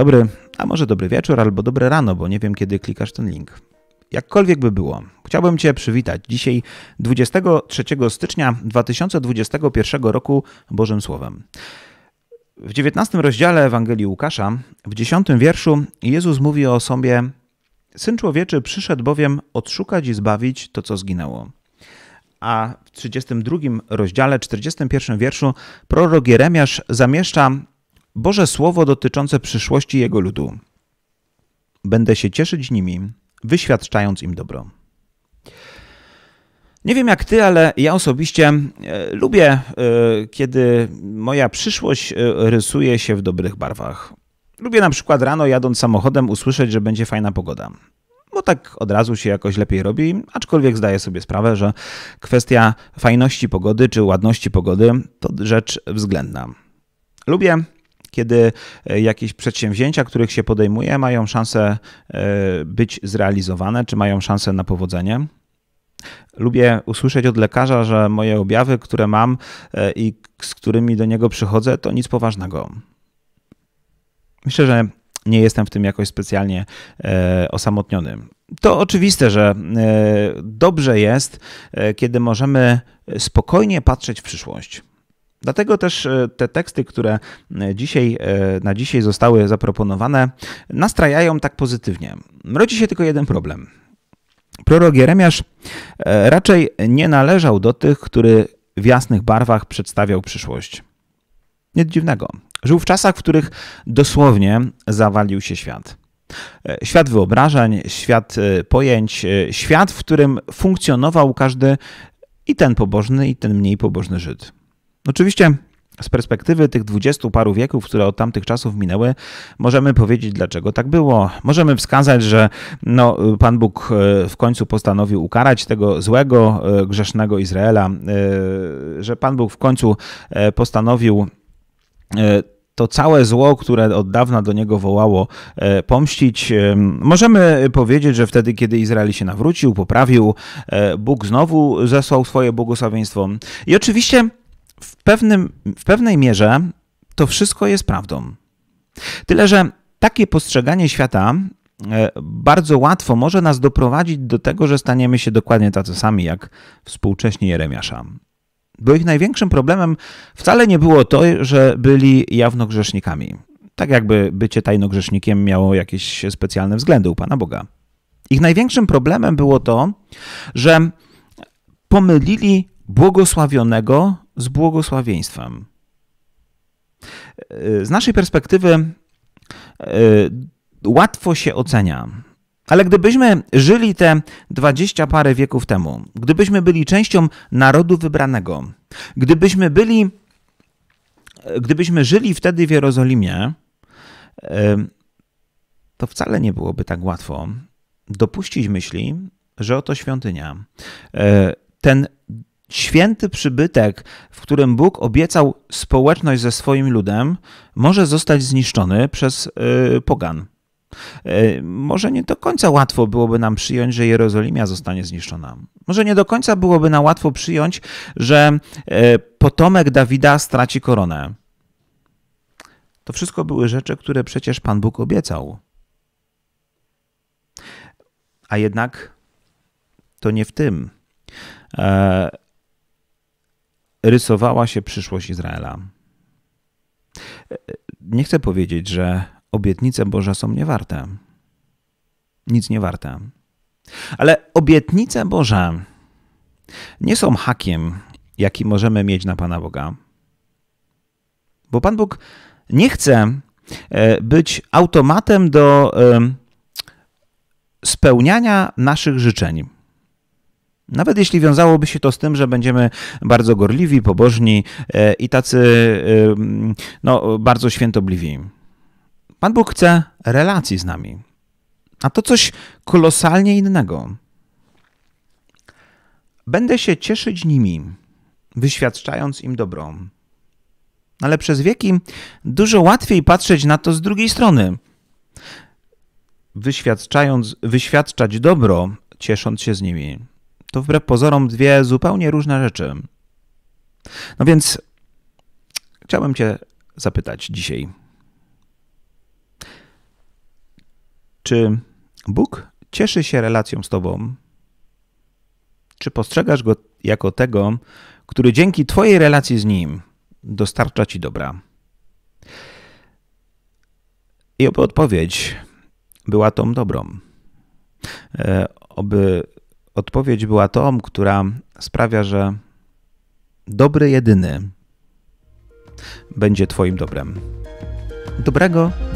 dobry, a może dobry wieczór albo dobre rano, bo nie wiem kiedy klikasz ten link. Jakkolwiek by było, chciałbym Cię przywitać dzisiaj 23 stycznia 2021 roku Bożym Słowem. W 19 rozdziale Ewangelii Łukasza, w 10 wierszu, Jezus mówi o sobie: Syn człowieczy przyszedł bowiem odszukać i zbawić to, co zginęło. A w 32 rozdziale, 41 wierszu, prorok Jeremiasz zamieszcza Boże Słowo dotyczące przyszłości Jego ludu. Będę się cieszyć nimi, wyświadczając im dobro. Nie wiem jak ty, ale ja osobiście e, lubię, e, kiedy moja przyszłość e, rysuje się w dobrych barwach. Lubię na przykład rano jadąc samochodem usłyszeć, że będzie fajna pogoda. Bo tak od razu się jakoś lepiej robi, aczkolwiek zdaję sobie sprawę, że kwestia fajności pogody czy ładności pogody to rzecz względna. Lubię kiedy e, jakieś przedsięwzięcia, których się podejmuje, mają szansę e, być zrealizowane, czy mają szansę na powodzenie. Lubię usłyszeć od lekarza, że moje objawy, które mam e, i z którymi do niego przychodzę, to nic poważnego. Myślę, że nie jestem w tym jakoś specjalnie osamotniony. To oczywiste, że dobrze jest, kiedy możemy spokojnie patrzeć w przyszłość. Dlatego też e, te teksty, które e, dzisiaj, e, na dzisiaj zostały zaproponowane, nastrajają tak pozytywnie. Rodzi się tylko jeden problem. Prorok Jeremiasz raczej nie należał do tych, który w jasnych barwach przedstawiał przyszłość. Nic dziwnego. Żył w czasach, w których dosłownie zawalił się świat. Świat wyobrażeń, świat pojęć, świat, w którym funkcjonował każdy i ten pobożny, i ten mniej pobożny Żyd. Oczywiście z perspektywy tych dwudziestu paru wieków, które od tamtych czasów minęły, możemy powiedzieć, dlaczego tak było. Możemy wskazać, że no, Pan Bóg e, w końcu postanowił ukarać tego złego, e, grzesznego Izraela, e, że Pan Bóg w końcu postanowił to całe zło, które od dawna do niego wołało, pomścić. Możemy powiedzieć, że wtedy, kiedy Izrael się nawrócił, poprawił, Bóg znowu zesłał swoje błogosławieństwo. I oczywiście w, pewnym, w pewnej mierze to wszystko jest prawdą. Tyle, że takie postrzeganie świata e, bardzo łatwo może nas doprowadzić do tego, że staniemy się dokładnie tacy sami jak współcześni Jeremiasza. Bo ich największym problemem wcale nie było to, że byli jawnogrzesznikami. Tak jakby bycie tajnogrzesznikiem miało jakieś specjalne względy u Pana Boga. Ich największym problemem było to, że pomylili błogosławionego z błogosławieństwem. E, z naszej perspektywy e, łatwo się ocenia. Ale gdybyśmy żyli te dwadzieścia parę wieków temu, gdybyśmy byli częścią narodu wybranego, gdybyśmy byli, e, gdybyśmy żyli wtedy w Jerozolimie, to wcale nie byłoby tak łatwo dopuścić myśli, że oto świątynia, ten święty przybytek, w którym Bóg obiecał społeczność ze swoim ludem, może zostać zniszczony przez y, pogan. Y, może nie do końca łatwo byłoby nam przyjąć, że Jerozolimia zostanie zniszczona. Może nie do końca byłoby nam łatwo przyjąć, że y, potomek Dawida straci koronę. To wszystko były rzeczy, które przecież Pan Bóg obiecał. A jednak to nie w tym e, rysowała się przyszłość Izraela. E, e, nie chcę powiedzieć, że obietnice Boże są niewarte. Nic nie warte. Ale obietnice Boże nie są hakiem, jaki możemy mieć na Pana Boga. Bo Pan Bóg nie chce e, być automatem do spełniania naszych życzeń. Nawet jeśli wiązałoby się to z tym, że będziemy bardzo gorliwi, pobożni e, i tacy e, no, bardzo świętobliwi. Pan Bóg chce relacji z nami. A to coś kolosalnie innego. Będę się cieszyć nimi, wyświadczając im dobro. Ale przez wieki dużo łatwiej patrzeć na to z drugiej strony. Wyświadczając, wyświadczać dobro, ciesząc się z nimi to wbrew pozorom dwie zupełnie różne rzeczy. No więc chciałbym Cię zapytać dzisiaj. Czy Bóg cieszy się relacją z Tobą? Czy postrzegasz Go jako tego, który dzięki Twojej relacji z Nim dostarcza Ci dobra? I oby odpowiedź była tą dobrą. E, oby Odpowiedź była tą, która sprawia, że dobry jedyny będzie Twoim dobrem. Dobrego